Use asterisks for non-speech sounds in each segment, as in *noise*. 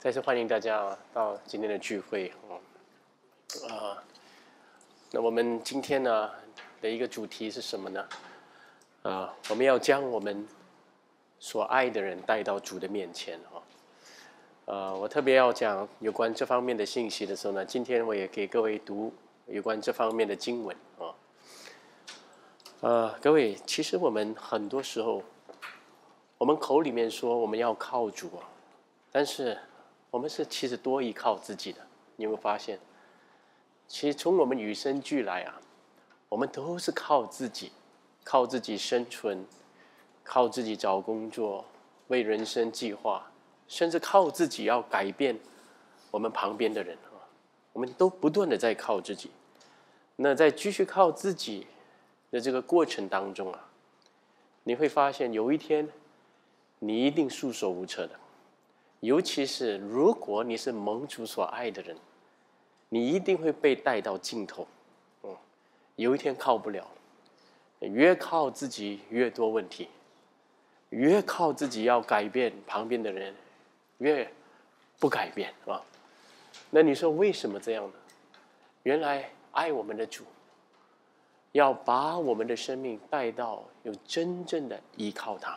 再次欢迎大家啊，到今天的聚会啊啊！那我们今天呢的一个主题是什么呢？啊，我们要将我们所爱的人带到主的面前啊。呃，我特别要讲有关这方面的信息的时候呢，今天我也给各位读有关这方面的经文啊。呃，各位，其实我们很多时候，我们口里面说我们要靠主啊，但是我们是其实多依靠自己的，你会发现，其实从我们与生俱来啊，我们都是靠自己，靠自己生存，靠自己找工作，为人生计划，甚至靠自己要改变我们旁边的人啊，我们都不断的在靠自己。那在继续靠自己的这个过程当中啊，你会发现有一天，你一定束手无策的。尤其是如果你是盟主所爱的人，你一定会被带到尽头。嗯，有一天靠不了，越靠自己越多问题，越靠自己要改变旁边的人，越不改变啊。那你说为什么这样呢？原来爱我们的主，要把我们的生命带到有真正的依靠他，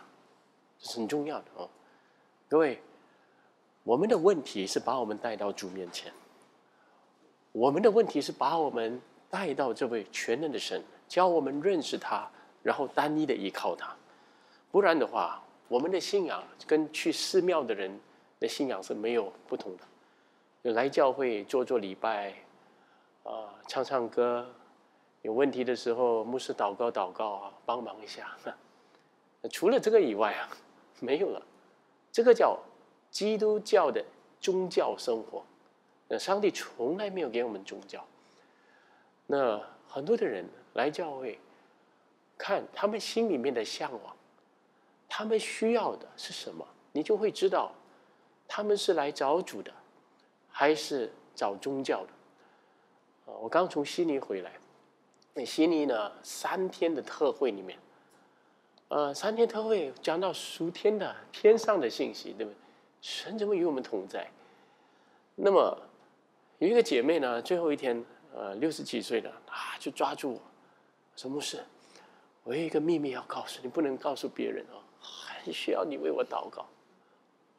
这是很重要的啊，各位。我们的问题是把我们带到主面前，我们的问题是把我们带到这位全能的神，教我们认识他，然后单一的依靠他。不然的话，我们的信仰跟去寺庙的人的信仰是没有不同的。有来教会做做礼拜，啊，唱唱歌。有问题的时候，牧师祷告祷告啊，帮忙一下。*laughs* 除了这个以外啊，没有了。这个叫。基督教的宗教生活，那上帝从来没有给我们宗教。那很多的人来教会，看他们心里面的向往，他们需要的是什么，你就会知道他们是来找主的，还是找宗教的。啊，我刚从悉尼回来，那悉尼呢三天的特会里面，呃，三天特会讲到数天的天上的信息，对不对？神怎么与我们同在？那么有一个姐妹呢，最后一天，呃，六十几岁了啊，就抓住我说：“牧师，我有一个秘密要告诉你，不能告诉别人哦，还需要你为我祷告。”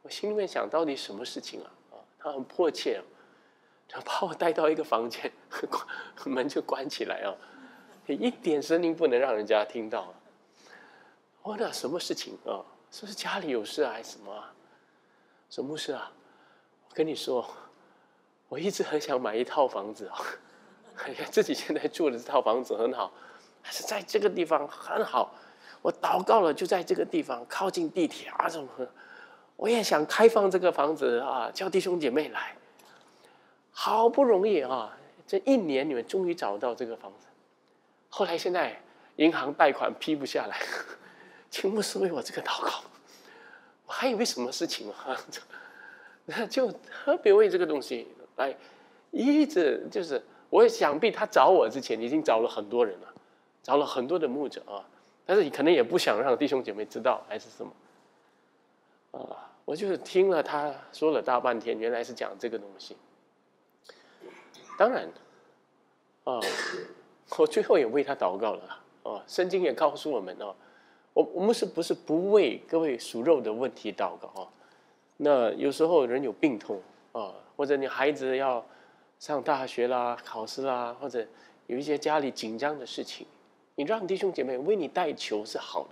我心里面想到底什么事情啊？啊，她很迫切，她把我带到一个房间，门就关起来啊，一点声音不能让人家听到。我问她什么事情啊？是不是家里有事还是什么？沈牧师啊，我跟你说，我一直很想买一套房子啊。*laughs* 自己现在住的这套房子很好，还是在这个地方很好。我祷告了，就在这个地方，靠近地铁啊什么。我也想开放这个房子啊，叫弟兄姐妹来。好不容易啊，这一年你们终于找到这个房子。后来现在银行贷款批不下来，*laughs* 请牧师为我这个祷告。还以为什么事情啊，*laughs* 就特别为这个东西来，一直就是我想必他找我之前，已经找了很多人了，找了很多的牧者啊，但是你可能也不想让弟兄姐妹知道还是什么，啊，我就是听了他说了大半天，原来是讲这个东西，当然，啊，我最后也为他祷告了，啊，圣经也告诉我们啊。我我们是不是不为各位属肉的问题祷告？哦，那有时候人有病痛啊，或者你孩子要上大学啦、考试啦，或者有一些家里紧张的事情，你让弟兄姐妹为你代求是好的。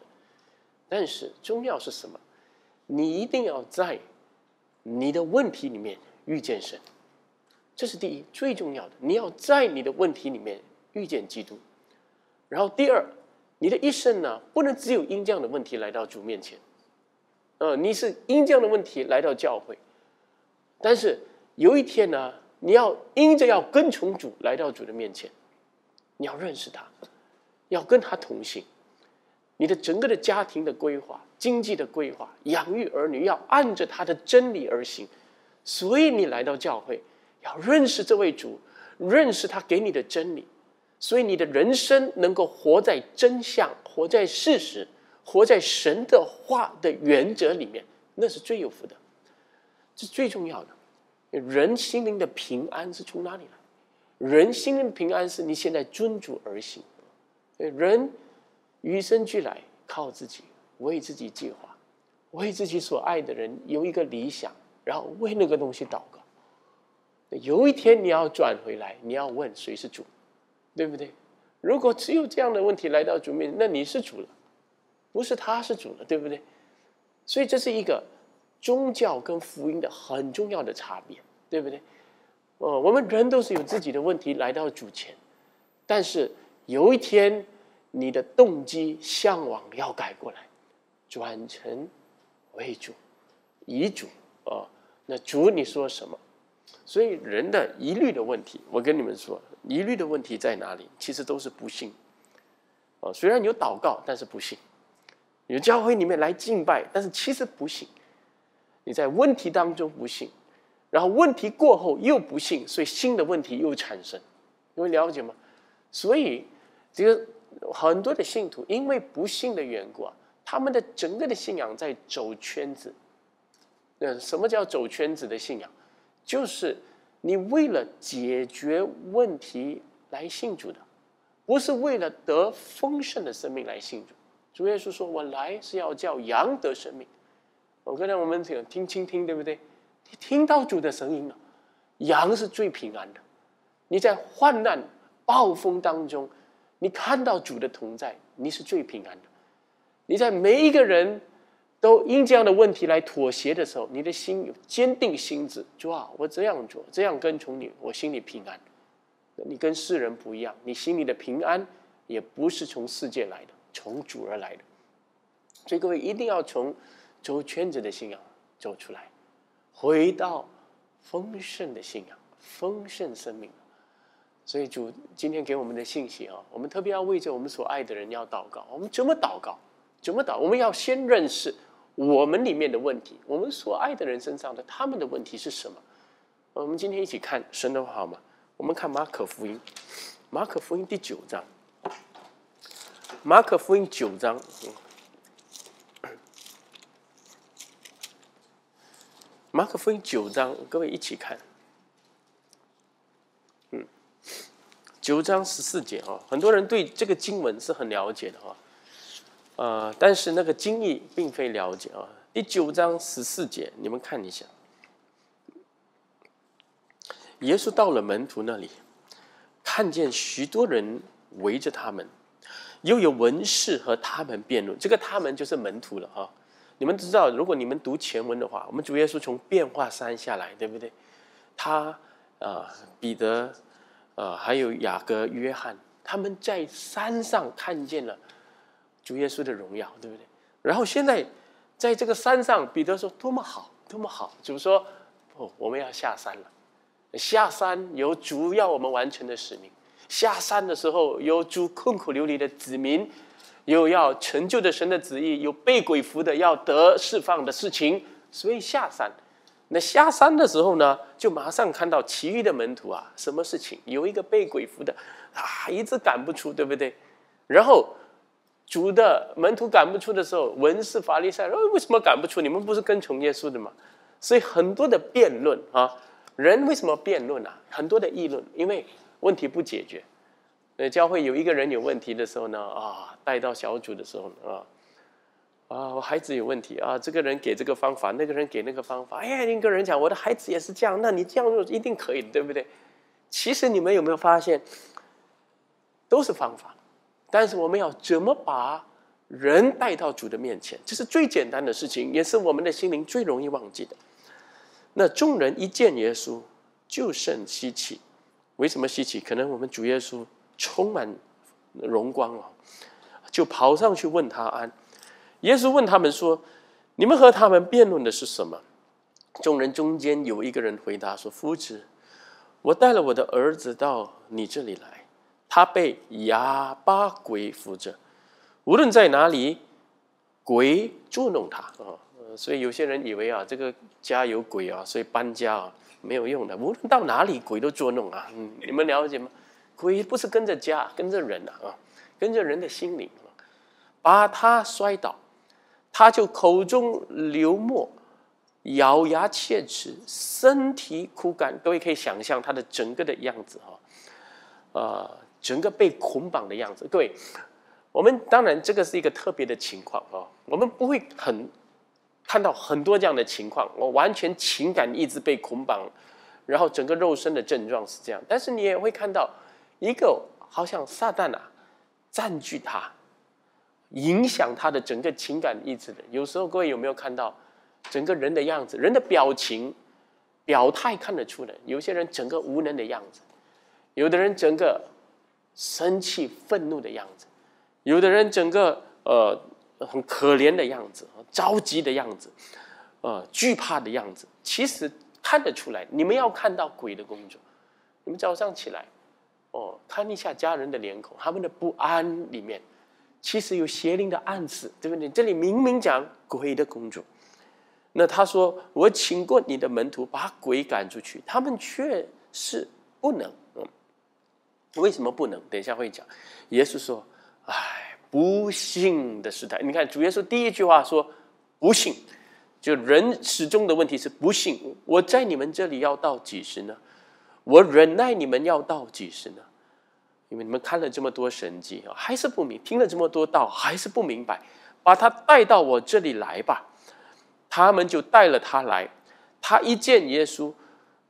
但是重要是什么？你一定要在你的问题里面遇见神，这是第一最重要的。你要在你的问题里面遇见基督。然后第二。你的一生呢，不能只有因这样的问题来到主面前，呃，你是因这样的问题来到教会，但是有一天呢，你要因着要跟从主来到主的面前，你要认识他，要跟他同行，你的整个的家庭的规划、经济的规划、养育儿女要按着他的真理而行，所以你来到教会，要认识这位主，认识他给你的真理。所以你的人生能够活在真相、活在事实、活在神的话的原则里面，那是最有福的，是最重要的。人心灵的平安是从哪里来？人心灵的平安是你现在遵主而行。人与生俱来靠自己，为自己计划，为自己所爱的人有一个理想，然后为那个东西祷告。有一天你要转回来，你要问谁是主。对不对？如果只有这样的问题来到主面前，那你是主了，不是他是主了，对不对？所以这是一个宗教跟福音的很重要的差别，对不对？哦，我们人都是有自己的问题来到主前，但是有一天你的动机向往要改过来，转成为主，以主哦，那主你说什么？所以人的疑虑的问题，我跟你们说。疑虑的问题在哪里？其实都是不信。哦，虽然有祷告，但是不信；有教会里面来敬拜，但是其实不信。你在问题当中不信，然后问题过后又不信，所以新的问题又产生。你会了解吗？所以这个很多的信徒因为不信的缘故啊，他们的整个的信仰在走圈子。嗯，什么叫走圈子的信仰？就是。你为了解决问题来信主的，不是为了得丰盛的生命来信主。主耶稣说：“我来是要叫羊得生命。”我刚才我们听听倾听，对不对？你听到主的声音了，羊是最平安的。你在患难、暴风当中，你看到主的同在，你是最平安的。你在每一个人。都因这样的问题来妥协的时候，你的心有坚定心志，主啊，我这样做，这样跟从你，我心里平安。你跟世人不一样，你心里的平安也不是从世界来的，从主而来的。所以各位一定要从走圈子的信仰走出来，回到丰盛的信仰，丰盛生命。所以主今天给我们的信息啊，我们特别要为着我们所爱的人要祷告。我们怎么祷告？怎么祷？我们要先认识。我们里面的问题，我们所爱的人身上的，他们的问题是什么？我们今天一起看神的话好吗？我们看马可福音，马可福音第九章，马可福音九章，马可福音九章，各位一起看，嗯，九章十四节哦，很多人对这个经文是很了解的哈。呃，但是那个经益并非了解啊。第九章十四节，你们看一下，耶稣到了门徒那里，看见许多人围着他们，又有文士和他们辩论。这个他们就是门徒了哈。你们知道，如果你们读前文的话，我们主耶稣从变化山下来，对不对？他啊，彼得，呃，还有雅各、约翰，他们在山上看见了。主耶稣的荣耀，对不对？然后现在在这个山上，彼得说多么好，多么好。主说不，我们要下山了。下山有主要我们完成的使命。下山的时候有主困苦流离的子民，有要成就的神的旨意，有被鬼服的要得释放的事情。所以下山。那下山的时候呢，就马上看到其余的门徒啊，什么事情？有一个被鬼服的啊，一直赶不出，对不对？然后。主的门徒赶不出的时候，文士、法利赛说：“为什么赶不出？你们不是跟从耶稣的吗？”所以很多的辩论啊，人为什么辩论啊？很多的议论，因为问题不解决。教会有一个人有问题的时候呢，啊，带到小组的时候啊，啊，我孩子有问题啊，这个人给这个方法，那个人给那个方法。哎呀，另个人讲，我的孩子也是这样，那你这样做一定可以，对不对？其实你们有没有发现，都是方法。但是我们要怎么把人带到主的面前？这是最简单的事情，也是我们的心灵最容易忘记的。那众人一见耶稣就甚希奇，为什么希奇？可能我们主耶稣充满荣光哦，就跑上去问他安。耶稣问他们说：“你们和他们辩论的是什么？”众人中间有一个人回答说：“夫子，我带了我的儿子到你这里来。”他被哑巴鬼扶着，无论在哪里，鬼捉弄他啊！所以有些人以为啊，这个家有鬼啊，所以搬家啊没有用的。无论到哪里，鬼都捉弄啊！你们了解吗？鬼不是跟着家，跟着人啊，跟着人的心理，把他摔倒，他就口中流沫，咬牙切齿，身体枯干。各位可以想象他的整个的样子啊，整个被捆绑的样子，各位，我们当然这个是一个特别的情况啊，我们不会很看到很多这样的情况。我完全情感意志被捆绑，然后整个肉身的症状是这样。但是你也会看到一个好像撒旦啊占据他，影响他的整个情感意志的。有时候各位有没有看到整个人的样子、人的表情、表态看得出的？有些人整个无能的样子，有的人整个。生气、愤怒的样子，有的人整个呃很可怜的样子，着急的样子，呃惧怕的样子，其实看得出来。你们要看到鬼的工作，你们早上起来哦，看一下家人的脸孔，他们的不安里面，其实有邪灵的暗示，对不对？这里明明讲鬼的工作，那他说我请过你的门徒把鬼赶出去，他们却是不能。为什么不能？等一下会讲。耶稣说：“哎，不幸的时代。你看，主耶稣第一句话说‘不幸。”就人始终的问题是不幸。我在你们这里要到几时呢？我忍耐你们要到几时呢？因为你们看了这么多神迹啊，还是不明；听了这么多道，还是不明白。把他带到我这里来吧。他们就带了他来。他一见耶稣，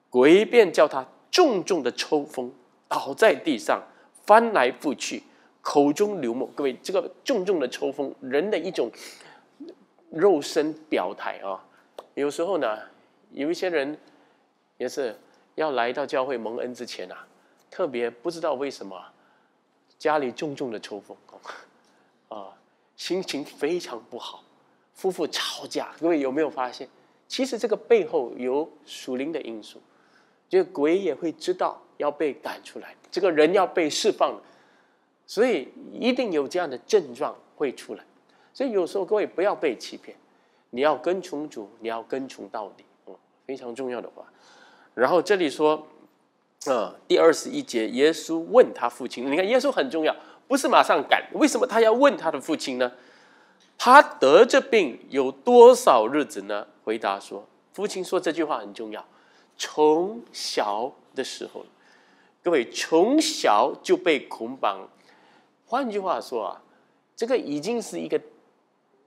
鬼便叫他重重的抽风。”倒在地上，翻来覆去，口中流沫。各位，这个重重的抽风，人的一种肉身表态啊。有时候呢，有一些人也是要来到教会蒙恩之前啊，特别不知道为什么家里重重的抽风，*laughs* 啊，心情非常不好，夫妇吵架。各位有没有发现？其实这个背后有属灵的因素。就鬼也会知道要被赶出来，这个人要被释放了，所以一定有这样的症状会出来。所以有时候各位不要被欺骗，你要跟从主，你要跟从到底，嗯，非常重要的话。然后这里说，啊，第二十一节，耶稣问他父亲，你看耶稣很重要，不是马上赶，为什么他要问他的父亲呢？他得这病有多少日子呢？回答说，父亲说这句话很重要。从小的时候，各位从小就被捆绑。换句话说啊，这个已经是一个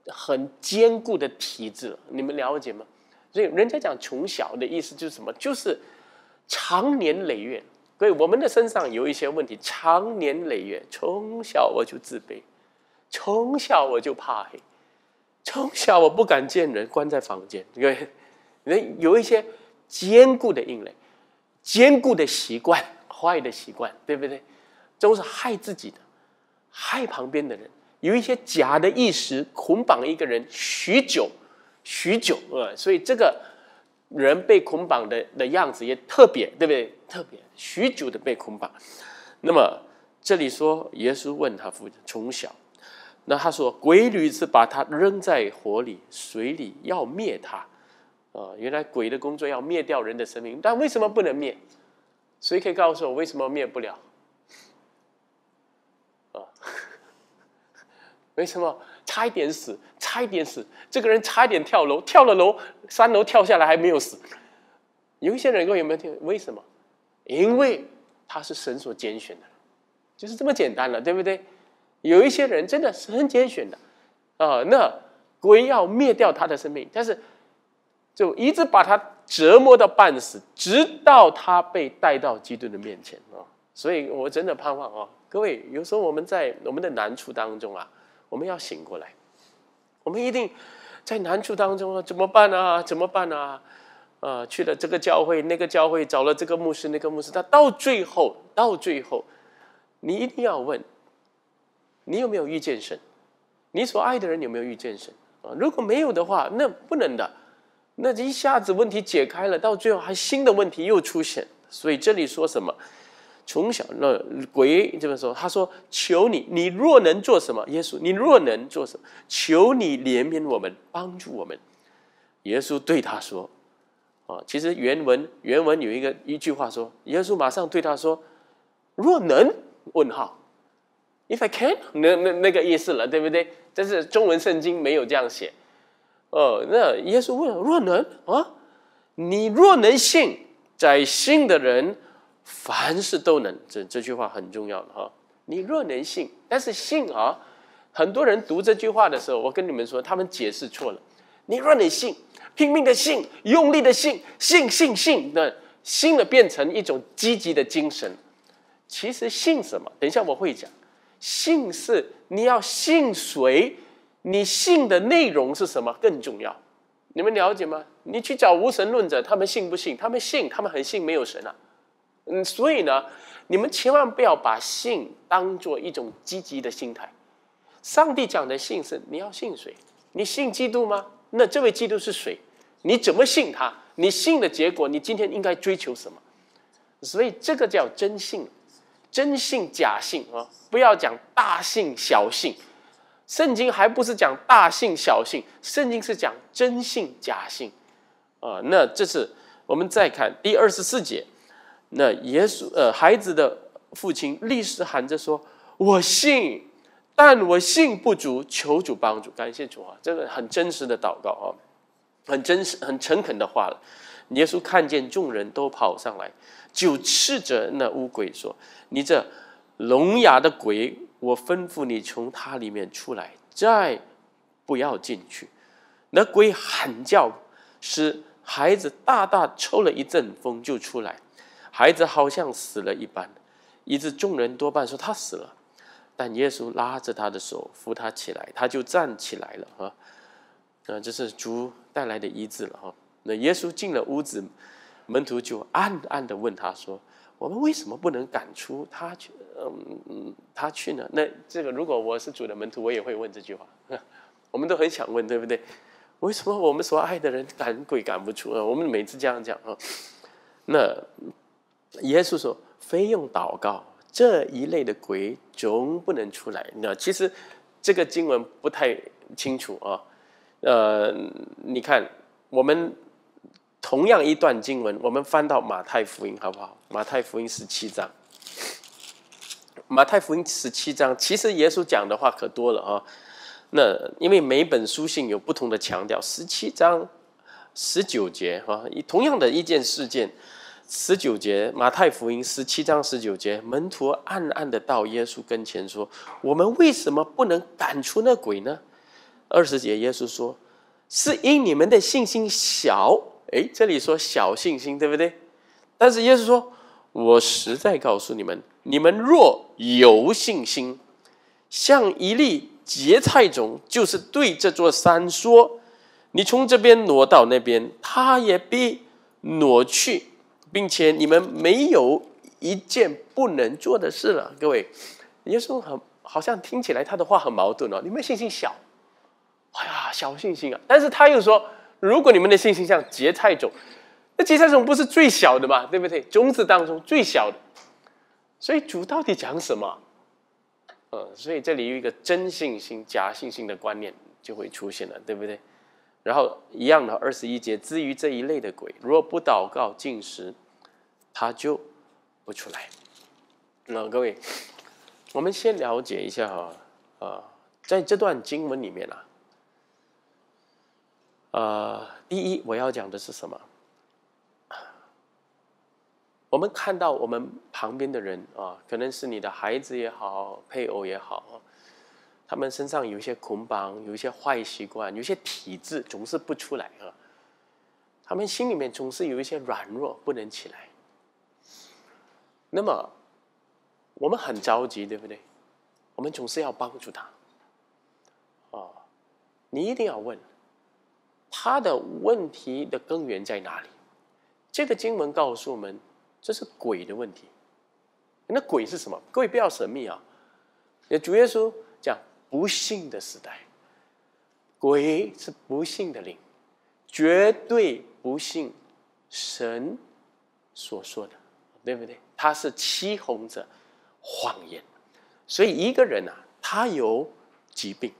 很坚固的体制了。你们了解吗？所以人家讲“从小”的意思就是什么？就是长年累月。各位，我们的身上有一些问题，长年累月。从小我就自卑，从小我就怕黑，从小我不敢见人，关在房间。各位，人有一些。坚固的硬肋，坚固的习惯，坏的习惯，对不对？都是害自己的，害旁边的人。有一些假的意识捆绑一个人许久，许久，呃，所以这个人被捆绑的的样子也特别，对不对？特别许久的被捆绑。那么这里说，耶稣问他父亲，从小，那他说，鬼屡是把他扔在火里、水里，要灭他。啊，原来鬼的工作要灭掉人的生命，但为什么不能灭？谁可以告诉我为什么灭不了？啊，*laughs* 为什么，差一点死，差一点死，这个人差一点跳楼，跳了楼，三楼跳下来还没有死。有一些人，各位有没有听？为什么？因为他是神所拣选的，就是这么简单了，对不对？有一些人真的是很拣选的，啊，那鬼要灭掉他的生命，但是。就一直把他折磨到半死，直到他被带到基督的面前啊！所以我真的盼望啊，各位，有时候我们在我们的难处当中啊，我们要醒过来，我们一定在难处当中啊，怎么办啊？怎么办啊？啊，去了这个教会，那个教会，找了这个牧师，那个牧师，他到最后，到最后，你一定要问：你有没有遇见神？你所爱的人有没有遇见神？啊，如果没有的话，那不能的。那这一下子问题解开了，到最后还新的问题又出现，所以这里说什么？从小那鬼这么说，他说：“求你，你若能做什么，耶稣，你若能做什么，求你怜悯我们，帮助我们。”耶稣对他说：“啊，其实原文原文有一个一句话说，耶稣马上对他说：‘若能？’问号，if I can，那那那个意思了，对不对？但是中文圣经没有这样写。”呃，那耶稣问：“若能啊，你若能信，在信的人凡事都能。”这这句话很重要了哈。你若能信，但是信啊，很多人读这句话的时候，我跟你们说，他们解释错了。你若能信，拼命的信，用力的信，信信信那信的变成一种积极的精神。其实信什么？等一下我会讲。信是你要信谁？你信的内容是什么更重要？你们了解吗？你去找无神论者，他们信不信？他们信，他们很信，没有神啊。嗯，所以呢，你们千万不要把信当作一种积极的心态。上帝讲的信是你要信谁？你信基督吗？那这位基督是谁？你怎么信他？你信的结果，你今天应该追求什么？所以这个叫真信，真信假信啊！不要讲大信小信。圣经还不是讲大信小信，圣经是讲真信假信，啊，那这是我们再看第二十四节，那耶稣呃孩子的父亲立时喊着说：“我信，但我信不足，求主帮助，感谢主啊！”这个很真实的祷告啊，很真实、很诚恳的话了。耶稣看见众人都跑上来，就斥责那乌鬼说：“你这聋哑的鬼！”我吩咐你从他里面出来，再不要进去。那鬼喊叫，使孩子大大抽了一阵风就出来。孩子好像死了一般，以致众人多半说他死了。但耶稣拉着他的手扶他起来，他就站起来了。哈，啊，这是主带来的医治了。哈，那耶稣进了屋子，门徒就暗暗的问他说。我们为什么不能赶出他去？嗯嗯，他去呢？那这个，如果我是主的门徒，我也会问这句话。*laughs* 我们都很想问，对不对？为什么我们所爱的人赶鬼赶不出？我们每次这样讲啊。那耶稣说，非用祷告，这一类的鬼总不能出来。那其实这个经文不太清楚啊。呃，你看我们。同样一段经文，我们翻到马太福音，好不好？马太福音十七章，马太福音十七章，其实耶稣讲的话可多了哈。那因为每本书信有不同的强调。十七章十九节哈，同样的一件事件，十九节马太福音十七章十九节，门徒暗暗的到耶稣跟前说：“我们为什么不能赶出那鬼呢？”二十节耶稣说：“是因你们的信心小。”哎，这里说小信心对不对？但是耶稣说：“我实在告诉你们，你们若有信心，像一粒芥菜种，就是对这座山说：‘你从这边挪到那边’，它也必挪去，并且你们没有一件不能做的事了。”各位，耶稣很好像听起来他的话很矛盾哦，你们信心小，哎呀，小信心啊！但是他又说。如果你们的信心像结菜种，那结菜种不是最小的嘛？对不对？种子当中最小的，所以主到底讲什么？嗯，所以这里有一个真信心、假信心的观念就会出现了，对不对？然后一样的，二十一节至于这一类的鬼，如果不祷告进食，他就不出来。那各位，我们先了解一下哈啊，在这段经文里面啊。呃，第一我要讲的是什么？我们看到我们旁边的人啊，可能是你的孩子也好，配偶也好，他们身上有一些捆绑，有一些坏习惯，有些体质总是不出来啊。他们心里面总是有一些软弱，不能起来。那么我们很着急，对不对？我们总是要帮助他。哦，你一定要问。他的问题的根源在哪里？这个经文告诉我们，这是鬼的问题。那鬼是什么？各位不要神秘啊！主耶稣讲：不幸的时代，鬼是不幸的灵，绝对不信神所说的，对不对？他是欺哄着谎言。所以一个人啊，他有疾病，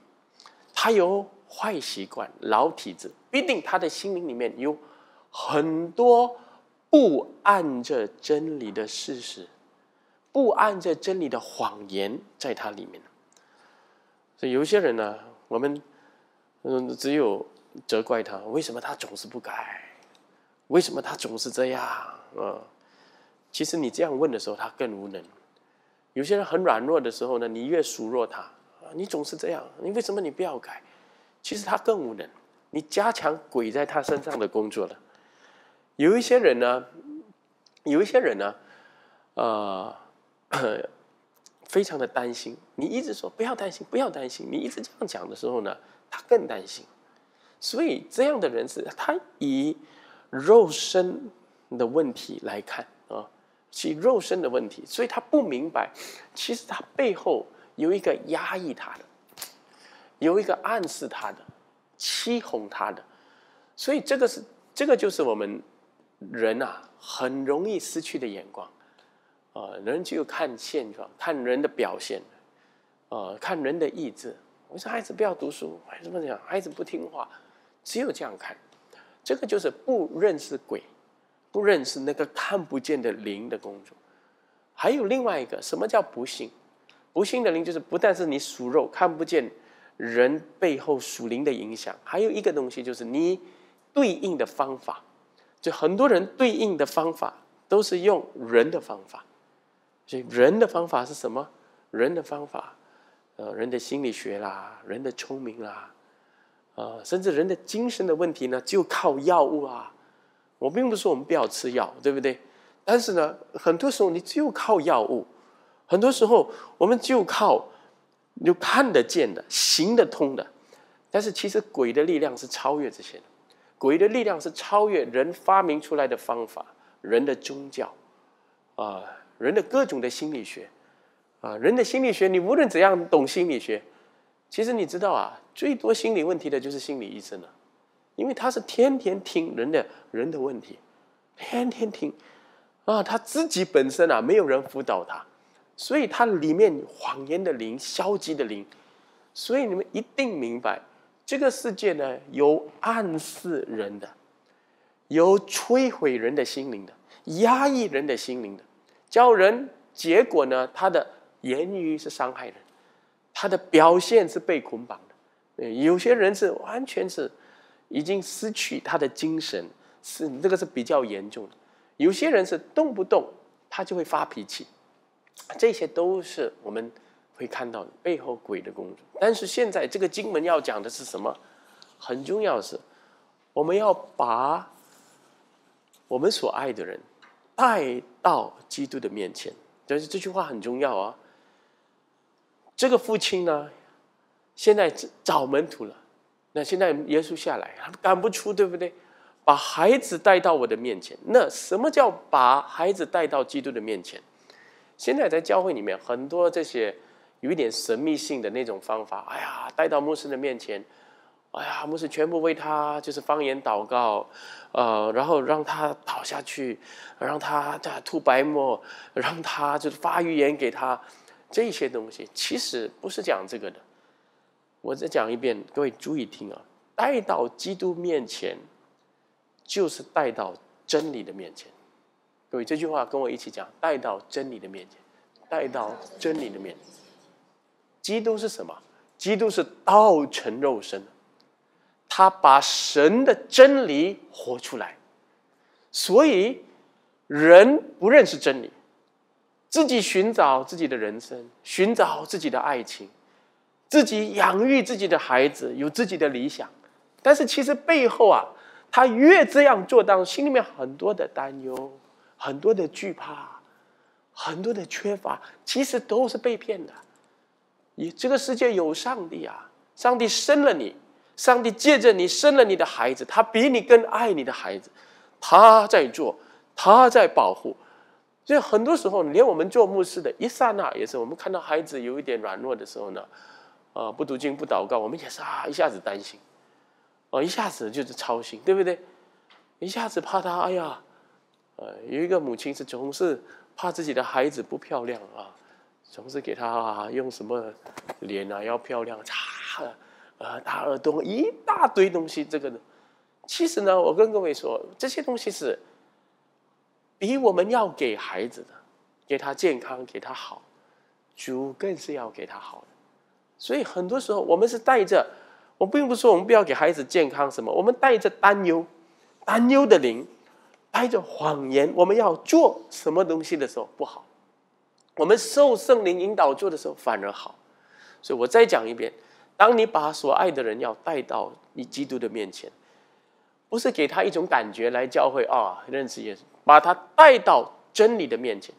他有。坏习惯、老体质，必定他的心灵里面有很多不按着真理的事实，不按着真理的谎言，在他里面。所以有些人呢，我们嗯，只有责怪他，为什么他总是不改？为什么他总是这样？啊，其实你这样问的时候，他更无能。有些人很软弱的时候呢，你越数落他，你总是这样，你为什么你不要改？其实他更无能，你加强鬼在他身上的工作了。有一些人呢，有一些人呢，呃，*clears throat* 非常的担心。你一直说不要担心，不要担心，你一直这样讲的时候呢，他更担心。所以这样的人是他以肉身的问题来看啊，其肉身的问题，所以他不明白，其实他背后有一个压抑他的。有一个暗示他的，欺哄他的，所以这个是这个就是我们人啊，很容易失去的眼光啊，人就看现状，看人的表现，啊，看人的意志。我说孩子不要读书，孩子不讲孩子不听话，只有这样看，这个就是不认识鬼，不认识那个看不见的灵的工作。还有另外一个，什么叫不幸？不幸的灵就是不但是你属肉看不见。人背后属灵的影响，还有一个东西就是你对应的方法。就很多人对应的方法都是用人的方法，所以人的方法是什么？人的方法，呃，人的心理学啦，人的聪明啦，啊，甚至人的精神的问题呢，就靠药物啊。我并不是说我们不要吃药，对不对？但是呢，很多时候你就靠药物，很多时候我们就靠。就看得见的，行得通的，但是其实鬼的力量是超越这些的，鬼的力量是超越人发明出来的方法，人的宗教，啊，人的各种的心理学，啊，人的心理学，你无论怎样懂心理学，其实你知道啊，最多心理问题的就是心理医生了，因为他是天天听人的人的问题，天天听，啊，他自己本身啊，没有人辅导他。所以它里面谎言的灵、消极的灵，所以你们一定明白，这个世界呢，有暗示人的，有摧毁人的心灵的，压抑人的心灵的，教人结果呢，他的言语是伤害人，他的表现是被捆绑的。有些人是完全是已经失去他的精神，是这个是比较严重的。有些人是动不动他就会发脾气。这些都是我们会看到背后鬼的工作，但是现在这个经文要讲的是什么？很重要的是，我们要把我们所爱的人带到基督的面前。就是这句话很重要啊！这个父亲呢，现在找门徒了，那现在耶稣下来，他赶不出，对不对？把孩子带到我的面前。那什么叫把孩子带到基督的面前？现在在教会里面，很多这些有一点神秘性的那种方法，哎呀，带到牧师的面前，哎呀，牧师全部为他就是方言祷告，呃，然后让他倒下去，让他吐白沫，让他就是发预言给他，这些东西其实不是讲这个的。我再讲一遍，各位注意听啊，带到基督面前，就是带到真理的面前。所以这句话跟我一起讲，带到真理的面前，带到真理的面前。基督是什么？基督是道成肉身，他把神的真理活出来。所以人不认识真理，自己寻找自己的人生，寻找自己的爱情，自己养育自己的孩子，有自己的理想。但是其实背后啊，他越这样做，当心里面很多的担忧。很多的惧怕，很多的缺乏，其实都是被骗的。你这个世界有上帝啊，上帝生了你，上帝借着你生了你的孩子，他比你更爱你的孩子，他在做，他在保护。所以很多时候，连我们做牧师的，一刹那也是，我们看到孩子有一点软弱的时候呢，啊，不读经不祷告，我们也是啊，一下子担心，哦，一下子就是操心，对不对？一下子怕他，哎呀。呃，有一个母亲是总是怕自己的孩子不漂亮啊，总是给他用什么脸啊要漂亮，擦呃打耳洞一大堆东西，这个呢，其实呢，我跟各位说，这些东西是比我们要给孩子的，给他健康，给他好，主更是要给他好的。所以很多时候，我们是带着，我并不是说我们不要给孩子健康什么，我们带着担忧，担忧的灵。带着谎言，我们要做什么东西的时候不好；我们受圣灵引导做的时候反而好。所以，我再讲一遍：，当你把所爱的人要带到你基督的面前，不是给他一种感觉来教会啊，认识耶稣，把他带到真理的面前，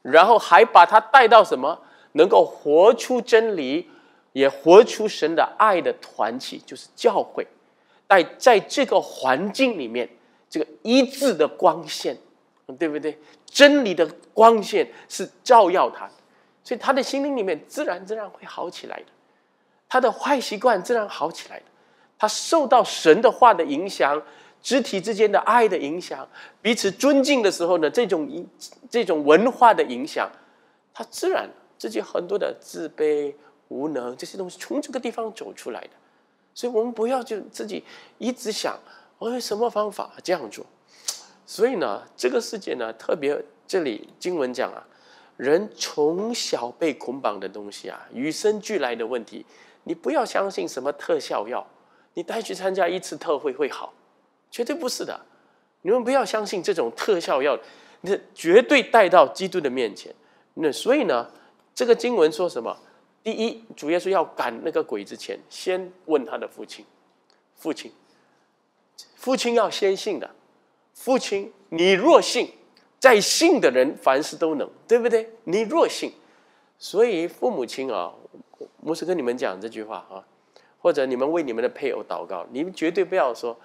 然后还把他带到什么，能够活出真理，也活出神的爱的团体，就是教会。在在这个环境里面。这个一字的光线，对不对？真理的光线是照耀他，所以他的心灵里面自然自然会好起来的，他的坏习惯自然好起来的。他受到神的话的影响，肢体之间的爱的影响，彼此尊敬的时候呢，这种这种文化的影响，他自然自己很多的自卑、无能这些东西从这个地方走出来的。所以我们不要就自己一直想。我用什么方法这样做？所以呢，这个世界呢，特别这里经文讲啊，人从小被捆绑的东西啊，与生俱来的问题，你不要相信什么特效药，你带去参加一次特会会好，绝对不是的。你们不要相信这种特效药，那绝对带到基督的面前。那所以呢，这个经文说什么？第一，主耶稣要赶那个鬼之前，先问他的父亲，父亲。父亲要先信的，父亲，你若信，再信的人凡事都能，对不对？你若信，所以父母亲啊，我是跟你们讲这句话啊，或者你们为你们的配偶祷告，你们绝对不要说，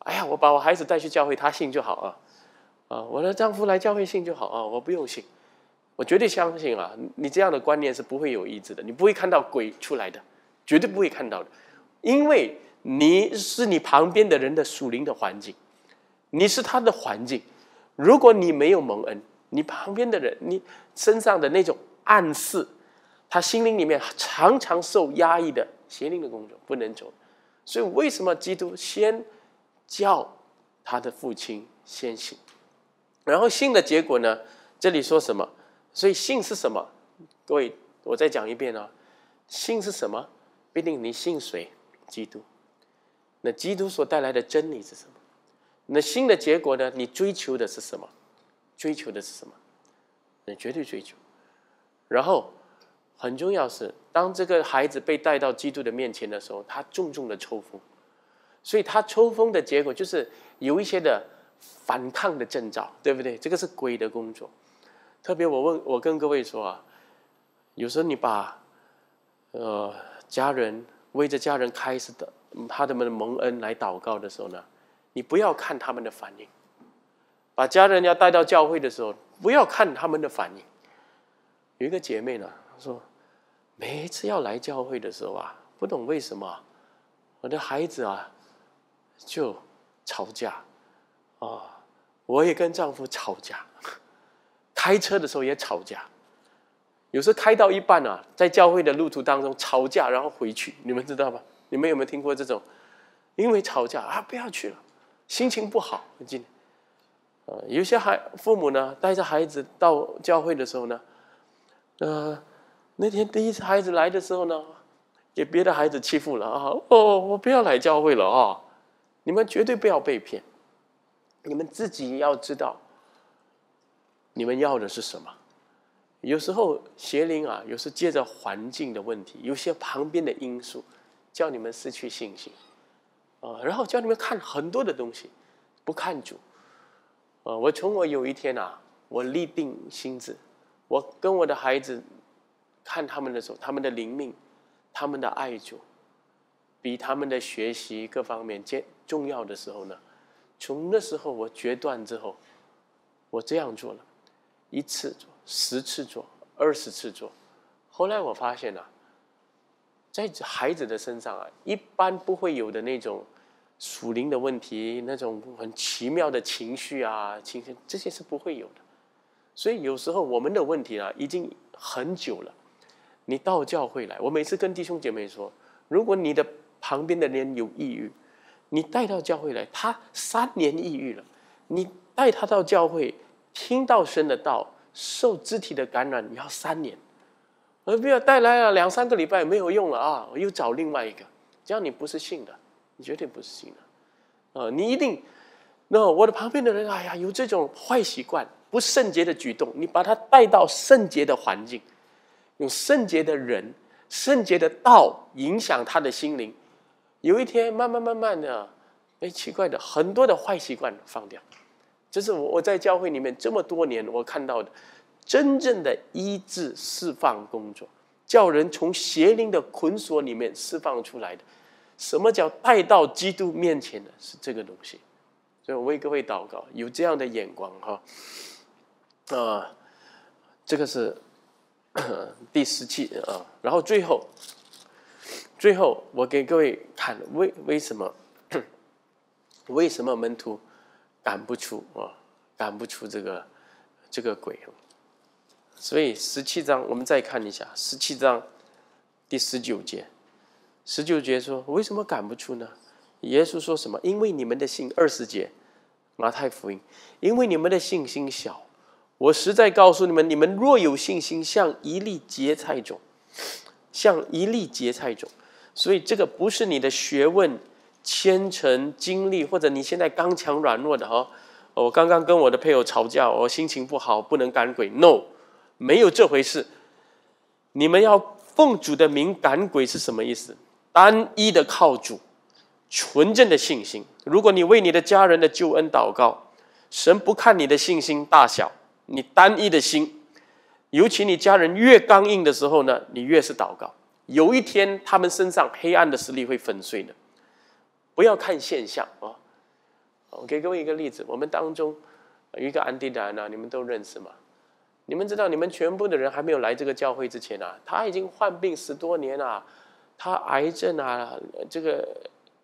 哎呀，我把我孩子带去教会，他信就好啊，啊，我的丈夫来教会信就好啊，我不用信，我绝对相信啊，你这样的观念是不会有意志的，你不会看到鬼出来的，绝对不会看到的，因为。你是你旁边的人的属灵的环境，你是他的环境。如果你没有蒙恩，你旁边的人，你身上的那种暗示，他心灵里面常常受压抑的邪灵的工作不能走。所以为什么基督先叫他的父亲先信？然后信的结果呢？这里说什么？所以信是什么？各位，我再讲一遍啊，信是什么？必定你信谁？基督。那基督所带来的真理是什么？那新的结果呢？你追求的是什么？追求的是什么？那绝对追求。然后很重要是，当这个孩子被带到基督的面前的时候，他重重的抽风，所以他抽风的结果就是有一些的反抗的征兆，对不对？这个是鬼的工作。特别我问，我跟各位说啊，有时候你把呃家人。为着家人开始的，他们的蒙恩来祷告的时候呢，你不要看他们的反应。把家人要带到教会的时候，不要看他们的反应。有一个姐妹呢，说每次要来教会的时候啊，不懂为什么我的孩子啊就吵架，啊，我也跟丈夫吵架，*laughs* 开车的时候也吵架。有时候开到一半啊，在教会的路途当中吵架，然后回去，你们知道吗？你们有没有听过这种？因为吵架啊，不要去了，心情不好。今啊，有些孩父母呢，带着孩子到教会的时候呢，呃，那天第一次孩子来的时候呢，给别的孩子欺负了啊，哦，我不要来教会了啊！你们绝对不要被骗，你们自己要知道，你们要的是什么。有时候邪灵啊，有时借着环境的问题，有些旁边的因素，叫你们失去信心，啊，然后叫你们看很多的东西，不看主，啊，我从我有一天啊，我立定心志，我跟我的孩子看他们的时候，他们的灵命，他们的爱主，比他们的学习各方面兼重要的时候呢，从那时候我决断之后，我这样做了，一次做。十次做，二十次做，后来我发现了，在孩子的身上啊，一般不会有的那种属灵的问题，那种很奇妙的情绪啊，情绪这些是不会有的。所以有时候我们的问题啊，已经很久了。你到教会来，我每次跟弟兄姐妹说，如果你的旁边的人有抑郁，你带到教会来，他三年抑郁了，你带他到教会，听到神的道。受肢体的感染，你要三年，我不要带来了两三个礼拜没有用了啊！我又找另外一个。只要你不是信的，你绝对不是信的呃，你一定，那我的旁边的人，哎呀，有这种坏习惯、不圣洁的举动，你把他带到圣洁的环境，用圣洁的人、圣洁的道影响他的心灵，有一天慢慢慢慢的，哎，奇怪的，很多的坏习惯放掉。这是我我在教会里面这么多年我看到的，真正的一治释放工作，叫人从邪灵的捆锁里面释放出来的，什么叫带到基督面前的是这个东西，所以我为各位祷告，有这样的眼光哈，啊，这个是 *coughs* 第十七啊，然后最后，最后我给各位看为为什么，*coughs* 为什么门徒。赶不出啊，赶不出这个这个鬼。所以十七章我们再看一下十七章第十九节，十九节说为什么赶不出呢？耶稣说什么？因为你们的信二十节马太福音，因为你们的信心小。我实在告诉你们，你们若有信心，像一粒芥菜种，像一粒芥菜种。所以这个不是你的学问。虔诚、精力，或者你现在刚强软弱的哈，我刚刚跟我的配偶吵架，我心情不好，不能赶鬼。No，没有这回事。你们要奉主的名赶鬼是什么意思？单一的靠主，纯正的信心。如果你为你的家人的救恩祷告，神不看你的信心大小，你单一的心，尤其你家人越刚硬的时候呢，你越是祷告。有一天，他们身上黑暗的势力会粉碎的。不要看现象哦，我给各位一个例子，我们当中有一个安迪达呢，你们都认识吗？你们知道，你们全部的人还没有来这个教会之前啊，他已经患病十多年了，他癌症啊，这个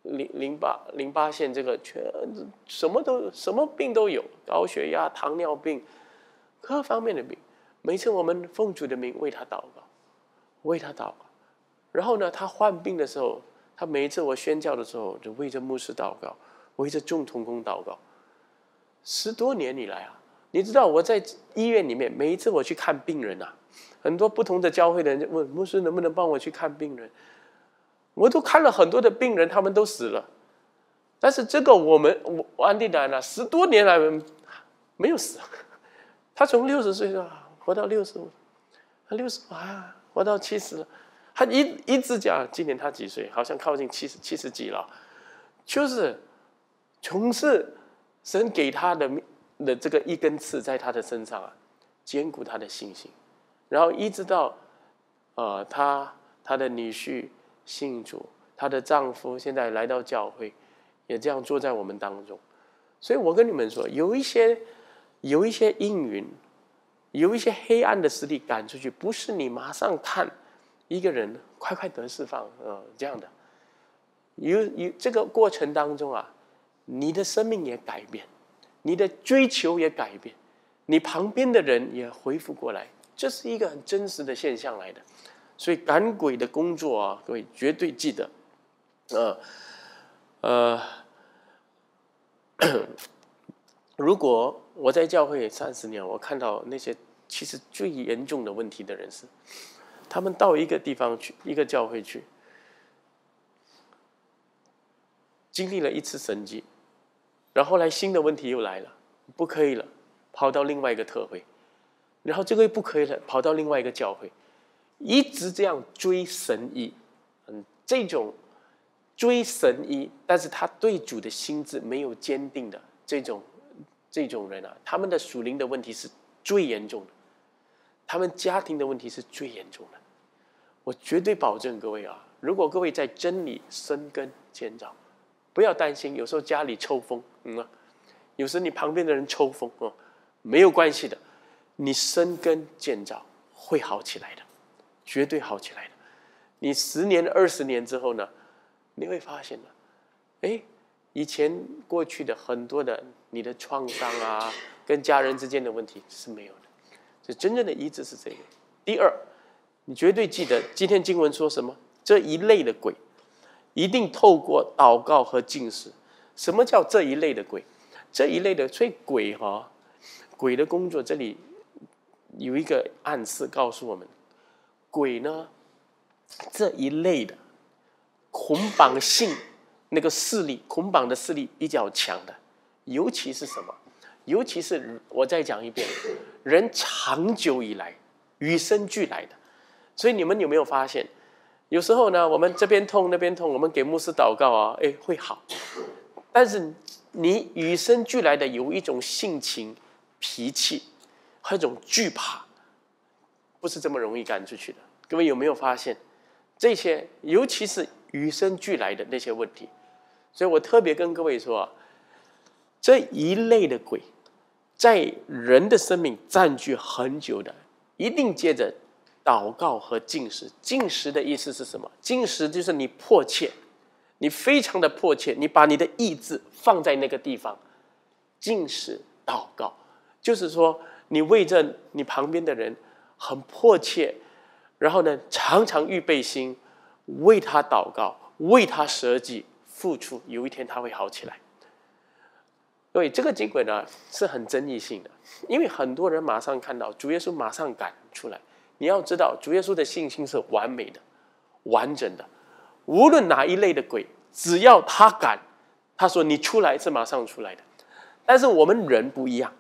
淋淋巴淋巴腺这个全什么都什么病都有，高血压、糖尿病，各方面的病。每次我们奉主的名为他祷告，为他祷告，然后呢，他患病的时候。他每一次我宣教的时候，就为着牧师祷告，为着众同工祷告。十多年以来啊，你知道我在医院里面，每一次我去看病人啊，很多不同的教会的人问牧师能不能帮我去看病人，我都看了很多的病人，他们都死了。但是这个我们我安迪达啊，十多年来没有死，他从六十岁啊活到六十五，他六十五啊活到七十了。他一一直讲，今年他几岁？好像靠近七十七十几了。就是，从是神给他的的这个一根刺在他的身上啊，坚固他的信心。然后一直到呃他他的女婿信主，他的丈夫现在来到教会，也这样坐在我们当中。所以我跟你们说，有一些有一些阴云，有一些黑暗的势力赶出去，不是你马上看。一个人快快得释放，呃，这样的，有有这个过程当中啊，你的生命也改变，你的追求也改变，你旁边的人也恢复过来，这是一个很真实的现象来的。所以赶鬼的工作啊，各位绝对记得，呃呃，*coughs* 如果我在教会三十年，我看到那些其实最严重的问题的人是。他们到一个地方去，一个教会去，经历了一次神迹，然后来新的问题又来了，不可以了，跑到另外一个特会，然后这个又不可以了，跑到另外一个教会，一直这样追神医，嗯，这种追神医，但是他对主的心智没有坚定的这种这种人啊，他们的属灵的问题是最严重的，他们家庭的问题是最严重的。我绝对保证各位啊，如果各位在真理生根建造，不要担心，有时候家里抽风，嗯，有时你旁边的人抽风啊，没有关系的，你生根建造会好起来的，绝对好起来的。你十年、二十年之后呢，你会发现呢，哎，以前过去的很多的你的创伤啊，跟家人之间的问题是没有的，这真正的医治是这个。第二。你绝对记得，今天经文说什么？这一类的鬼，一定透过祷告和进食。什么叫这一类的鬼？这一类的所以鬼哈，鬼的工作这里有一个暗示告诉我们：鬼呢，这一类的捆绑性那个势力，捆绑的势力比较强的，尤其是什么？尤其是我再讲一遍，人长久以来与生俱来的。所以你们有没有发现，有时候呢，我们这边痛那边痛，我们给牧师祷告啊，哎，会好。但是你与生俱来的有一种性情、脾气和一种惧怕，不是这么容易赶出去的。各位有没有发现这些？尤其是与生俱来的那些问题。所以我特别跟各位说，这一类的鬼，在人的生命占据很久的，一定接着。祷告和进食，进食的意思是什么？进食就是你迫切，你非常的迫切，你把你的意志放在那个地方，进食祷告，就是说你为着你旁边的人很迫切，然后呢，常常预备心，为他祷告，为他舍己付出，有一天他会好起来。所以这个结果呢是很争议性的，因为很多人马上看到主耶稣马上赶出来。你要知道，主耶稣的信心是完美的、完整的。无论哪一类的鬼，只要他敢，他说你出来是马上出来的。但是我们人不一样，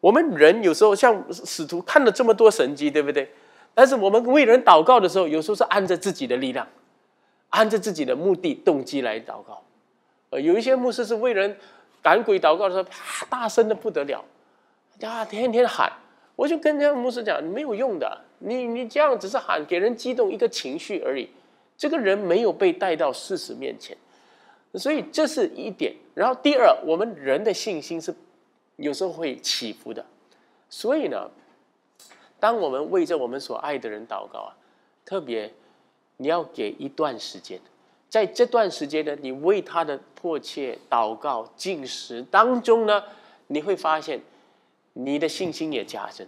我们人有时候像使徒看了这么多神迹，对不对？但是我们为人祷告的时候，有时候是按着自己的力量，按着自己的目的、动机来祷告。呃，有一些牧师是为人赶鬼祷告的时候，啪，大声的不得了，啊，天天喊。我就跟那牧师讲，没有用的。你你这样只是喊，给人激动一个情绪而已，这个人没有被带到事实面前，所以这是一点。然后第二，我们人的信心是有时候会起伏的，所以呢，当我们为着我们所爱的人祷告啊，特别你要给一段时间，在这段时间呢，你为他的迫切祷告、进食当中呢，你会发现你的信心也加深。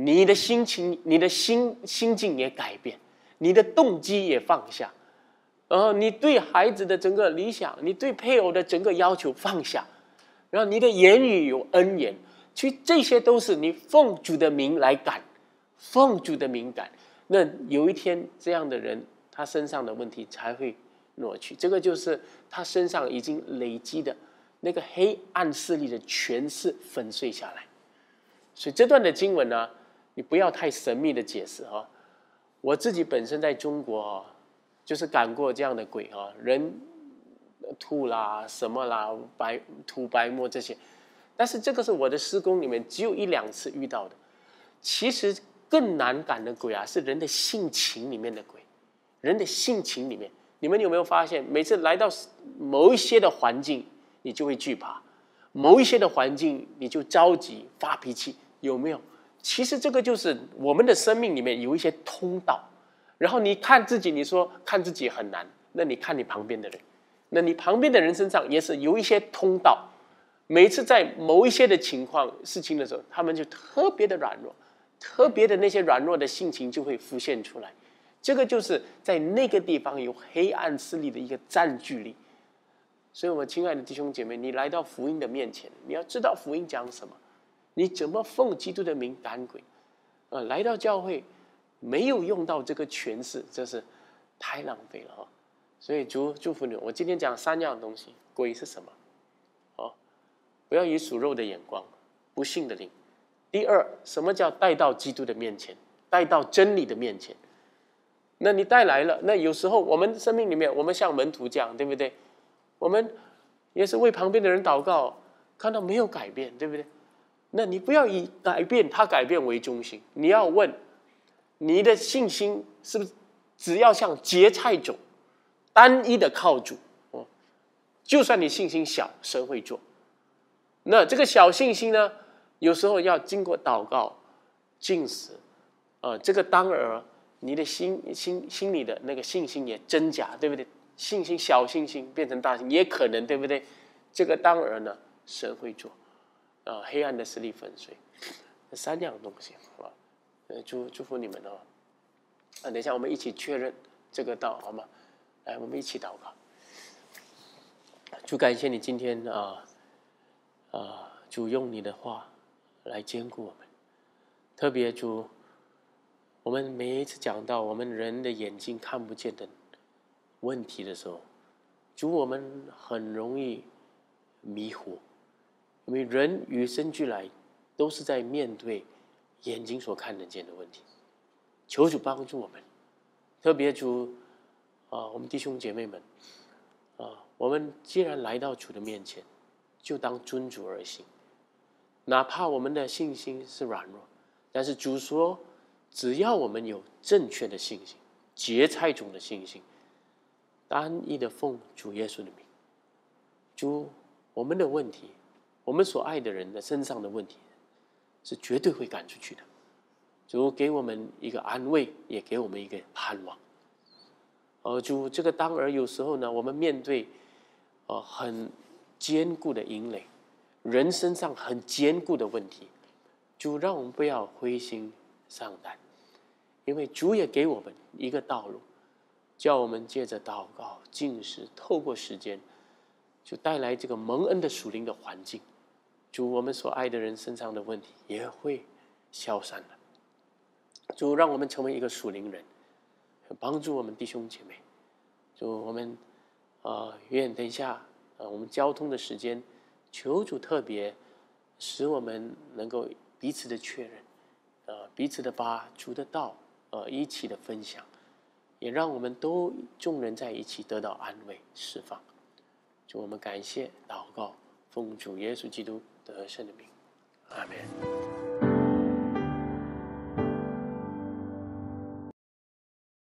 你的心情，你的心心境也改变，你的动机也放下，然后你对孩子的整个理想，你对配偶的整个要求放下，然后你的言语有恩言，其实这些都是你奉主的名来感，奉主的名感。那有一天这样的人，他身上的问题才会挪去。这个就是他身上已经累积的那个黑暗势力的权势粉碎下来。所以这段的经文呢。你不要太神秘的解释啊！我自己本身在中国啊，就是赶过这样的鬼啊，人吐啦什么啦，白吐白沫这些。但是这个是我的施工里面只有一两次遇到的。其实更难赶的鬼啊，是人的性情里面的鬼。人的性情里面，你们有没有发现，每次来到某一些的环境，你就会惧怕；某一些的环境，你就着急发脾气，有没有？其实这个就是我们的生命里面有一些通道，然后你看自己，你说看自己很难，那你看你旁边的人，那你旁边的人身上也是有一些通道，每次在某一些的情况、事情的时候，他们就特别的软弱，特别的那些软弱的性情就会浮现出来。这个就是在那个地方有黑暗势力的一个占据力。所以，我亲爱的弟兄姐妹，你来到福音的面前，你要知道福音讲什么。你怎么奉基督的名赶鬼？啊，来到教会，没有用到这个权势，这是太浪费了哈。所以祝祝福你。我今天讲三样东西：鬼是什么？哦，不要以属肉的眼光，不信的灵。第二，什么叫带到基督的面前，带到真理的面前？那你带来了？那有时候我们生命里面，我们像门徒这样，对不对？我们也是为旁边的人祷告，看到没有改变，对不对？那你不要以改变他改变为中心，你要问你的信心是不是只要像结菜种，单一的靠主哦，就算你信心小，神会做。那这个小信心呢，有时候要经过祷告、进食啊，这个当儿你的心心心里的那个信心也真假，对不对？信心小信心变成大信心也可能，对不对？这个当儿呢，神会做。啊，黑暗的势力粉碎，三样东西啊，呃，祝祝福你们哦。啊，等一下，我们一起确认这个道好吗？来，我们一起祷告。主感谢你今天啊啊，主用你的话来兼顾我们。特别主，我们每一次讲到我们人的眼睛看不见的问题的时候，主我们很容易迷惑。我们人与生俱来都是在面对眼睛所看得见的问题，求主帮助我们，特别主啊，我们弟兄姐妹们啊，我们既然来到主的面前，就当尊主而行，哪怕我们的信心是软弱，但是主说，只要我们有正确的信心、节菜种的信心，单一的奉主耶稣的名，主，我们的问题。我们所爱的人的身上的问题，是绝对会赶出去的。主给我们一个安慰，也给我们一个盼望。呃，主这个当然有时候呢，我们面对呃很坚固的营垒，人身上很坚固的问题，主让我们不要灰心丧胆，因为主也给我们一个道路，叫我们借着祷告、进食、透过时间，就带来这个蒙恩的属灵的环境。主，我们所爱的人身上的问题也会消散的。主，让我们成为一个属灵人，帮助我们弟兄姐妹。主，我们啊，愿等下啊，我们交通的时间，求主特别使我们能够彼此的确认，呃，彼此的把主的道呃一起的分享，也让我们都众人在一起得到安慰释放。主，我们感谢祷告奉主耶稣基督。得甚的名？阿弥。